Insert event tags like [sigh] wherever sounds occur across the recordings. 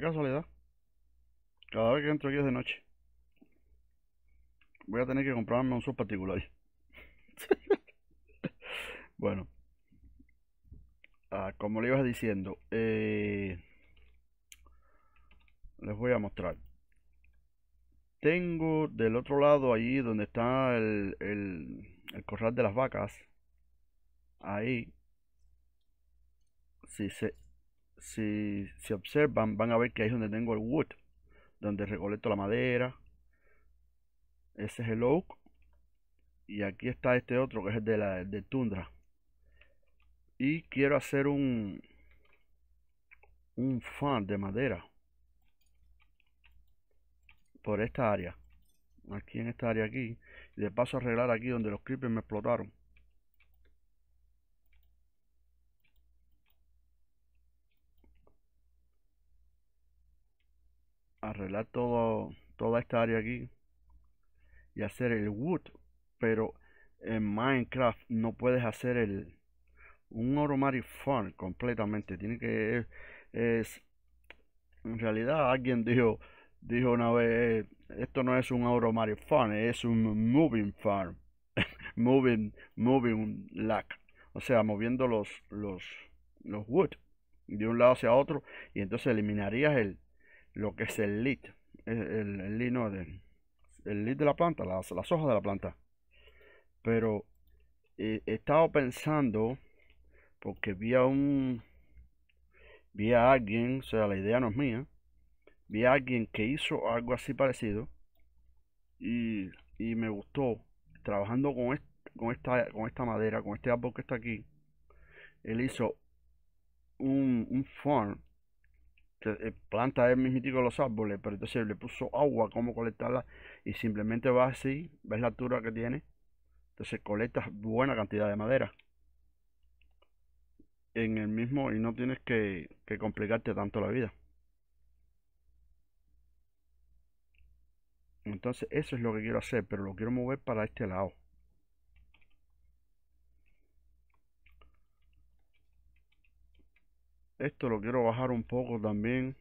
casualidad. Cada vez que entro aquí es de noche. Voy a tener que comprarme un sub particular. [laughs] bueno. Ah, como le iba diciendo, eh, les voy a mostrar. Tengo del otro lado, ahí donde está el, el corral de las vacas. Ahí. Si se si, si observan, van a ver que ahí es donde tengo el wood, donde recolecto la madera. Ese es el oak. Y aquí está este otro que es el de la tundra. Y quiero hacer un un fan de madera por esta área. Aquí en esta área aquí. Y de paso arreglar aquí donde los creepers me explotaron. arreglar todo, toda esta área aquí y hacer el wood pero en minecraft no puedes hacer el un oro farm completamente tiene que es, en realidad alguien dijo dijo una vez esto no es un oromari farm es un moving farm [laughs] moving moving lack o sea moviendo los los los wood de un lado hacia otro y entonces eliminarías el lo que es el lit, el, el, lino de, el lead de la planta, las, hojas de la planta. Pero eh, he estado pensando, porque vi a un, vi a alguien, o sea, la idea no es mía, vi a alguien que hizo algo así parecido y, me gustó trabajando con, esta, con esta madera, con este árbol que está aquí. Él hizo un, un farm este, eh, planta es de los árboles, pero entonces le puso agua, como colectarla, y simplemente vas así, ves la altura que tiene, entonces colectas buena cantidad de madera en el mismo y no tienes que complicarte tanto la vida. Entonces eso es lo que quiero hacer, pero lo quiero mover para este lado. esto lo quiero bajar un poco también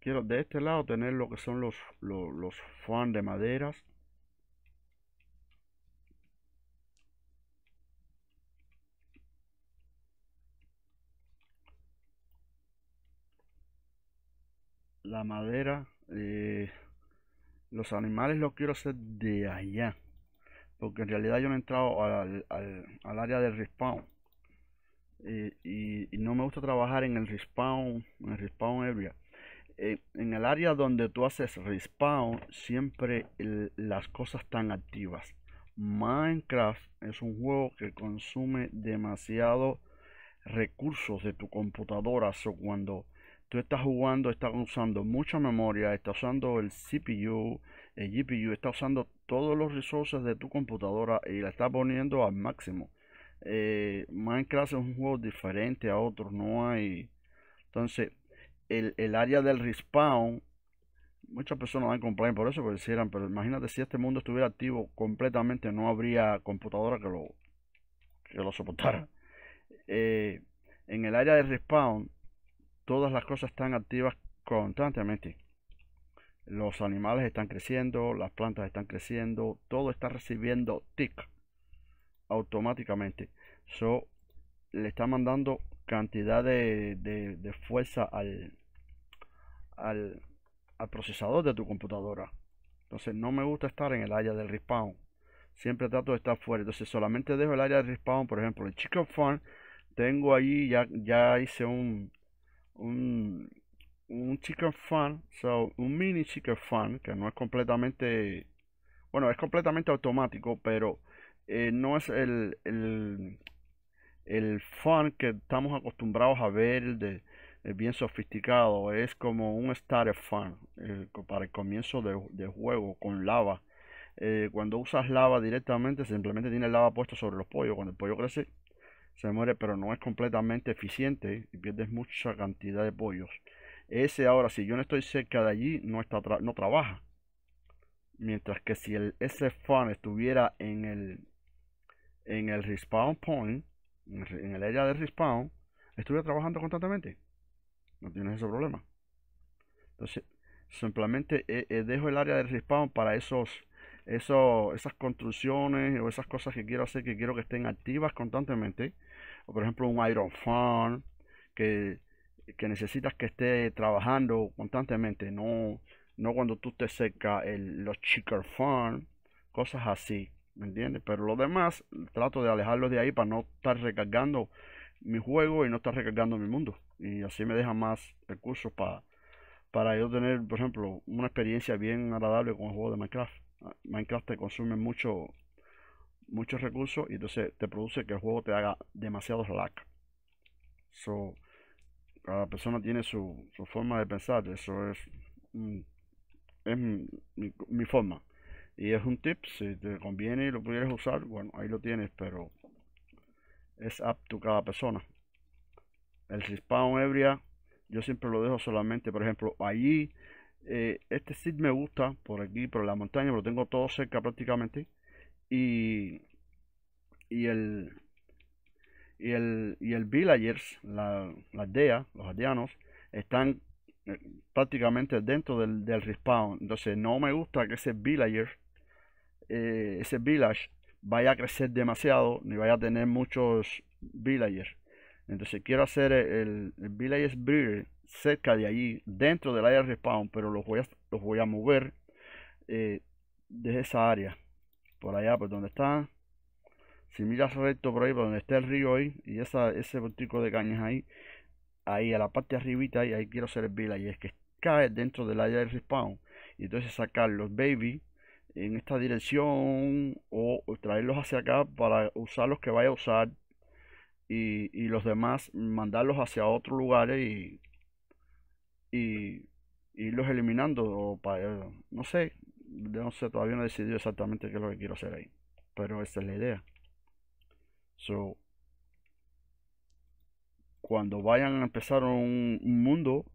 quiero de este lado tener lo que son los, los, fans de maderas la madera eh, los animales los quiero hacer de allá porque en realidad yo no he entrado al, al, área del respawn y, no me gusta trabajar en el respawn en el respawn area eh, en el área donde tú haces respawn siempre las cosas están activas Minecraft es un juego que consume demasiado recursos de tu computadora cuando tú estás jugando estás usando mucha memoria estás usando el CPU el GPU está usando todos los recursos de tu computadora y la está poniendo al máximo. Eh, Minecraft es un juego diferente a otros, no hay. Entonces, el, área del respawn, muchas personas van a comprar por eso, porque eran pero imagínate si este mundo estuviera activo completamente, no habría computadora que lo, que lo soportara. Eh, en el área del respawn, todas las cosas están activas constantemente los animales están creciendo, las plantas están creciendo, todo está recibiendo tick automáticamente. eso le está mandando cantidad de, fuerza al, al, procesador de tu computadora. Entonces no me gusta estar en el área del respawn. Siempre trato de estar fuera. Entonces solamente dejo el área del respawn. Por ejemplo, el Chicken Farm. Tengo ahí ya, ya hice un un chicken fan, un mini chicken fan, que no es completamente, bueno, es completamente automático, pero eh, no es el, el, el, fan que estamos acostumbrados a ver, de, eh, bien sofisticado, es como un starter fan eh, para el comienzo de, juego con lava. cuando usas lava directamente, simplemente tienes lava puesto sobre los pollos. Cuando el pollo crece, se muere, pero no es completamente eficiente y pierdes mucha cantidad de pollos. Ese ahora, si yo no estoy cerca de allí, no, está no trabaja. Mientras que si el, ese fan estuviera en el, en el respawn point, en el área de respawn, estuviera trabajando constantemente. No tienes ese problema. Entonces, simplemente eh, eh, dejo el área de respawn para esos, eso esas construcciones o esas cosas que quiero hacer que quiero que estén activas constantemente. O por ejemplo, un Iron Farm que que necesitas que esté trabajando constantemente, no, no cuando tú te seca el, los chicken farm, cosas así, ¿me entiendes? Pero lo demás trato de alejarlo de ahí para no estar recargando mi juego y no estar recargando mi mundo. Y así me deja más recursos para, para yo tener, por ejemplo, una experiencia bien agradable con el juego de Minecraft. Ah, Minecraft te consume mucho, muchos recursos y entonces te produce que el juego te haga demasiado lag. So, cada persona tiene su, forma de pensar, eso es, mm, es mi, forma. Y es un tip, si te conviene y lo pudieras usar, bueno, ahí lo tienes, pero es apto cada persona. El spawn Ebria, yo siempre lo dejo solamente, por ejemplo, allí, eh, este sit me gusta por aquí, por la montaña, lo tengo todo cerca prácticamente. Y, y el, y el, y villagers, la, aldea, los aldeanos, están eh, prácticamente dentro del, del, respawn. Entonces no me gusta que ese villager, eh, ese village, vaya a crecer demasiado ni vaya a tener muchos villagers. Entonces quiero hacer el, el villagers cerca de allí, dentro del área respawn, pero los voy a, los voy a mover eh, desde esa área, por allá, por donde están si miras recto por ahí, por donde está el río hoy y esa, ese botico de cañas ahí, ahí a la parte arribita, y ahí, quiero hacer el y es que cae dentro del área del respawn, y entonces sacar los baby en esta dirección o, traerlos hacia acá para usar los que vaya a usar y, los demás mandarlos hacia otros lugares y, y, irlos eliminando para, eh, no sé no sé todavía no he decidido exactamente qué es lo que quiero hacer ahí pero esa es la idea So, cuando vayan a empezar un, mundo,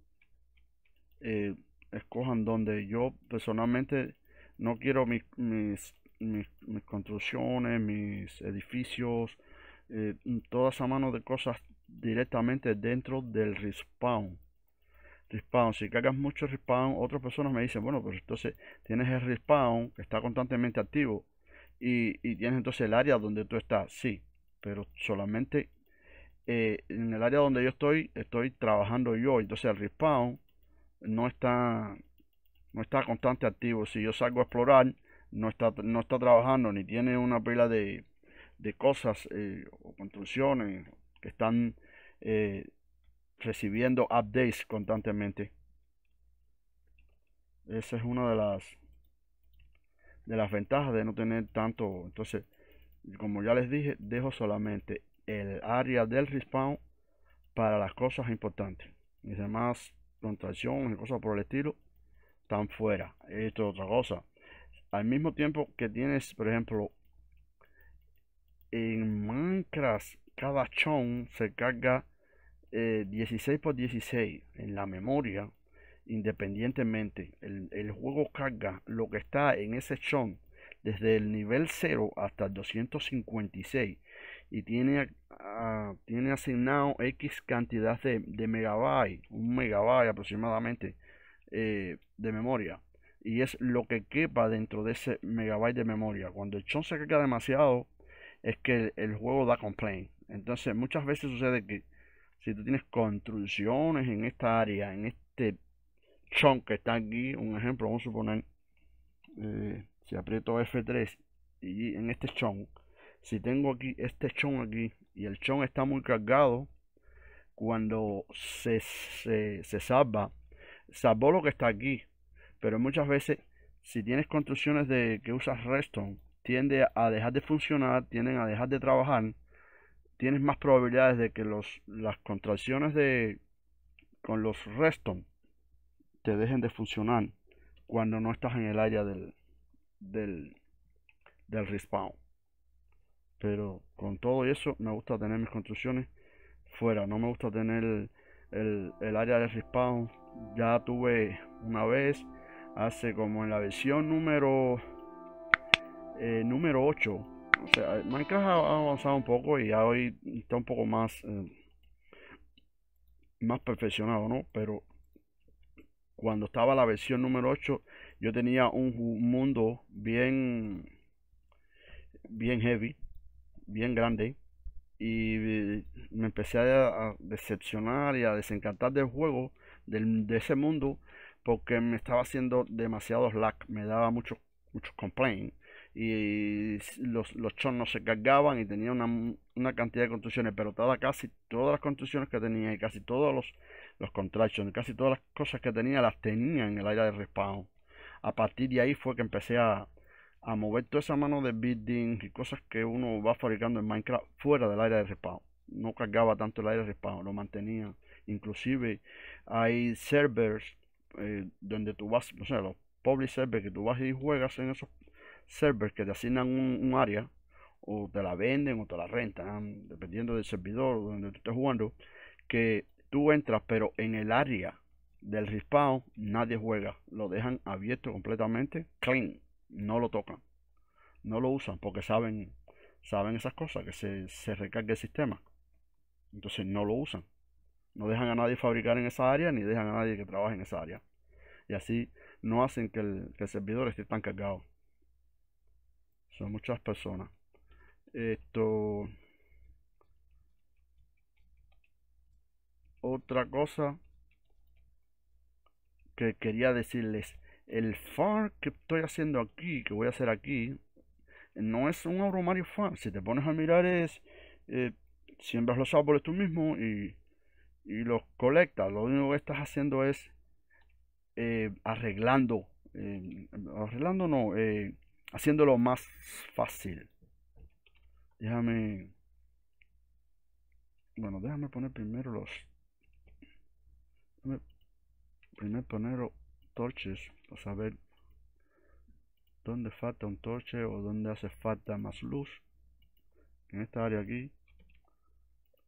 eh, escojan donde yo personalmente no quiero mis, mis, mis, construcciones, mis edificios, todas eh, toda esa mano de cosas directamente dentro del respawn. Respawn, si cargas mucho respawn, otras personas me dicen, bueno, pero entonces tienes el respawn que está constantemente activo y, y tienes entonces el área donde tú estás. Sí, pero solamente eh, en el área donde yo estoy, estoy trabajando yo. Entonces el respawn no está, no está constante activo. Si yo salgo a explorar, no está, no está trabajando, ni tiene una pila de, cosas eh, o construcciones que están eh, recibiendo updates constantemente. Esa es una de las de las ventajas de no tener tanto. Entonces, como ya les dije, dejo solamente el área del respawn para las cosas importantes. y demás contracciones y cosas por el estilo están fuera. Esto es otra cosa. Al mismo tiempo que tienes, por ejemplo, en Minecraft, cada chon se carga 16 eh, por 16 en la memoria independientemente. El, el, juego carga lo que está en ese chon desde el nivel 0 hasta el 256 y tiene, tiene asignado X cantidad de, megabyte, un megabyte aproximadamente eh, de memoria. Y es lo que quepa dentro de ese megabyte de memoria. Cuando el chon se queda demasiado, es que el, juego da complaint. Entonces, muchas veces sucede que si tú tienes construcciones en esta área, en este chunk que está aquí, un ejemplo, vamos a suponer. Eh, si aprieto F3 y en este chon, si tengo aquí este chon aquí y el chon está muy cargado, cuando se, salva, salvó lo que está aquí, pero muchas veces si tienes construcciones de que usas reston tiende a dejar de funcionar, tienden a dejar de trabajar, tienes más probabilidades de que los, las contracciones de, con los reston te dejen de funcionar cuando no estás en el área del, del, del respawn. Pero con todo eso me gusta tener mis construcciones fuera. No me gusta tener el, área del respawn. Ya tuve una vez, hace como en la versión número, eh, número 8. O sea, Minecraft ha avanzado un poco y ya hoy está un poco más, eh, más perfeccionado, ¿no? Pero cuando estaba la versión número 8 yo tenía un mundo bien bien heavy bien grande y me empecé a, decepcionar y a desencantar del juego de ese mundo porque me estaba haciendo demasiados lag me daba muchos muchos complaints y los, los se cargaban y tenía una, cantidad de construcciones, pero casi todas las construcciones que tenía y casi todos los, los contractions, casi todas las cosas que tenía las tenía en el área de respawn a partir de ahí fue que empecé a, mover toda esa mano de building y cosas que uno va fabricando en Minecraft fuera del área de respaldo No cargaba tanto el área de respaldo lo mantenía. Inclusive hay servers eh, donde tú vas, o sea, los public servers que tú vas y juegas en esos servers que te asignan un, un área o te la venden o te la rentan, dependiendo del servidor donde tú estés jugando, que tú entras pero en el área del respawn nadie juega. Lo dejan abierto completamente, clean. No lo tocan. No lo usan porque saben, saben esas cosas, que se, se recarga el sistema. Entonces no lo usan. No dejan a nadie fabricar en esa área ni dejan a nadie que trabaje en esa área. Y así no hacen que el, que el servidor esté tan cargado. Son muchas personas. Esto. Otra cosa que quería decirles, el far que estoy haciendo aquí, que voy a hacer aquí, no es un Auromario far Si te pones a mirar es, eh, siembras los árboles tú mismo y, y, los colectas. Lo único que estás haciendo es eh, arreglando, eh, arreglando no, haciéndolo más fácil. Déjame, bueno, déjame poner primero los primer poner torches o saber dónde falta un torche o dónde hace falta más luz en esta área aquí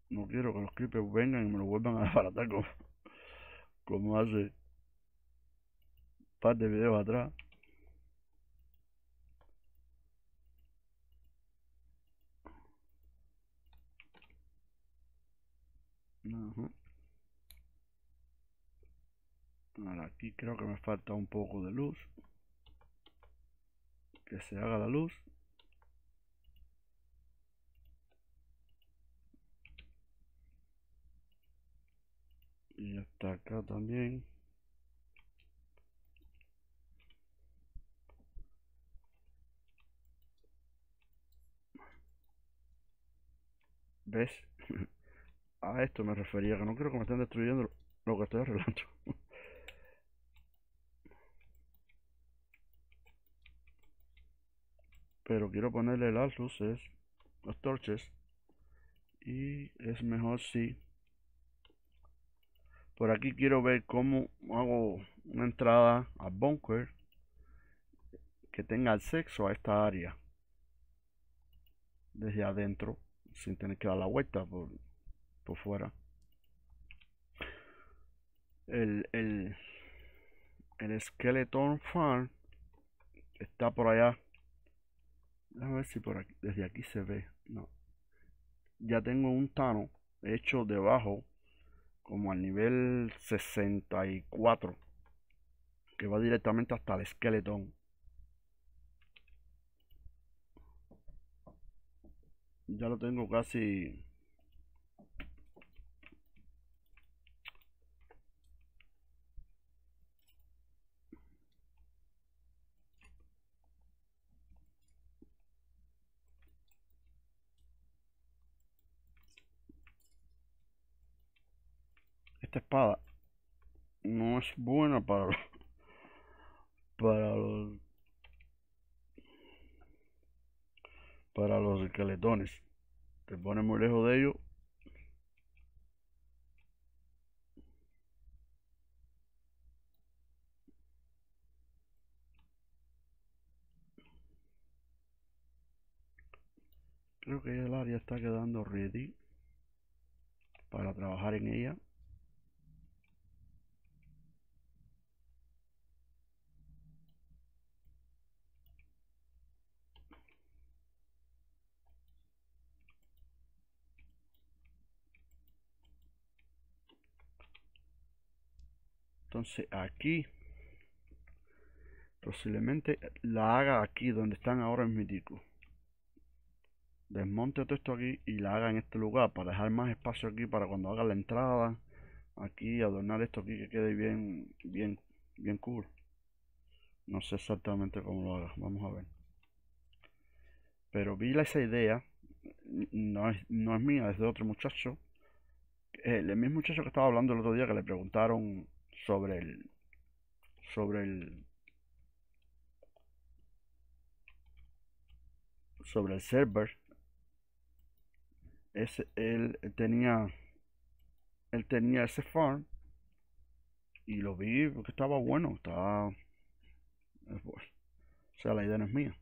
no quiero que los creepers vengan y me lo vuelvan a desbaratar [laughs] como, como hace un par de videos atrás uh aquí creo que me falta un poco de luz. Que se haga la luz. Y hasta acá también. ¿Ves? [laughs] A esto me refería, que no creo que me estén destruyendo lo que estoy arreglando. [laughs] pero quiero ponerle las luces las torches y es mejor si por aquí quiero ver cómo hago una entrada a bunker que tenga acceso a esta área desde adentro sin tener que dar la vuelta por, por fuera el, el el skeleton farm está por allá a ver si por aquí, desde aquí se ve. No. Ya tengo un tano hecho debajo, como al nivel 64, que va directamente hasta el esqueletón. Ya lo tengo casi espada no es buena para los, para los para los esqueletones te pone muy lejos de ellos creo que el área está quedando ready para trabajar en ella entonces aquí posiblemente la haga aquí donde están ahora mi mítico desmonte todo esto aquí y la haga en este lugar para dejar más espacio aquí para cuando haga la entrada aquí adornar esto aquí que quede bien bien bien cool no sé exactamente cómo lo haga vamos a ver pero vi esa idea no es, no es mía es de otro muchacho el mismo muchacho que estaba hablando el otro día que le preguntaron sobre el sobre el sobre el server ese, él tenía él tenía ese farm y lo vi porque estaba bueno estaba o sea la idea no es mía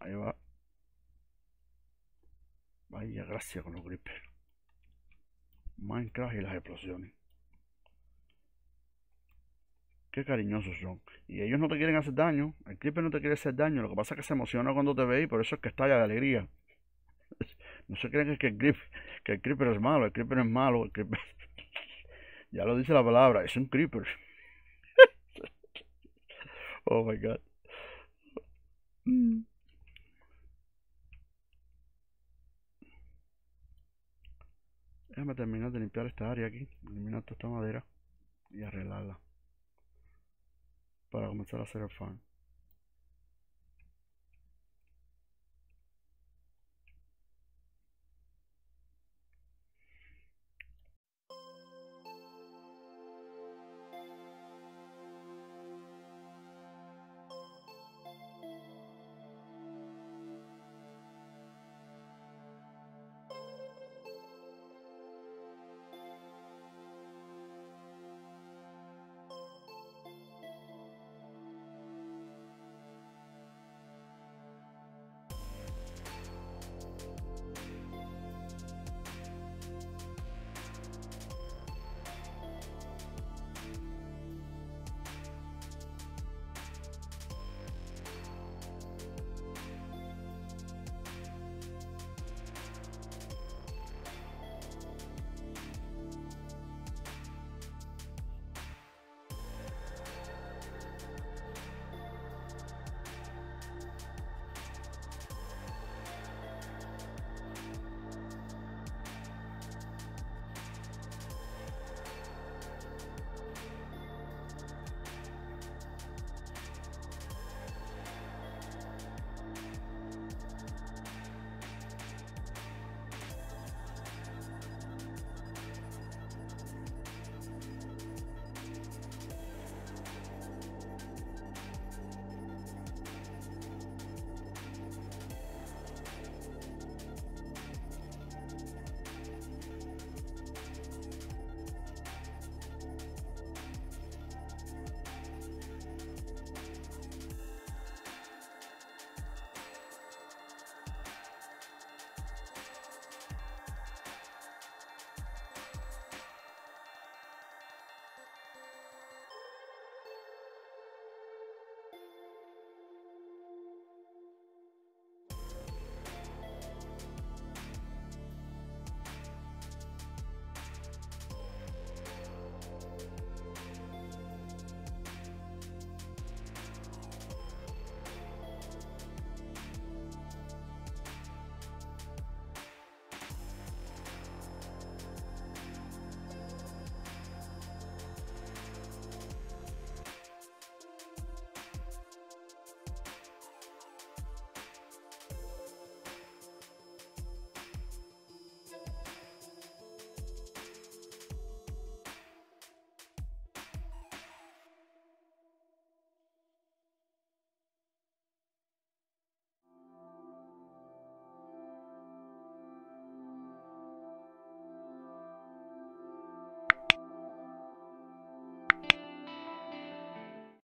ahí va vaya gracia con los gripes Minecraft y las explosiones qué cariñosos son. Y ellos no te quieren hacer daño, el creeper no te quiere hacer daño, lo que pasa es que se emociona cuando te ve y por eso es que estalla de alegría. [laughs] no se creen que, el creeper es malo, el creeper es malo, [laughs] ya lo dice la palabra, es un creeper. [laughs] oh my god. Déjame terminar de limpiar esta área aquí, eliminar toda esta madera y arreglarla. para comenzar a hacer el farm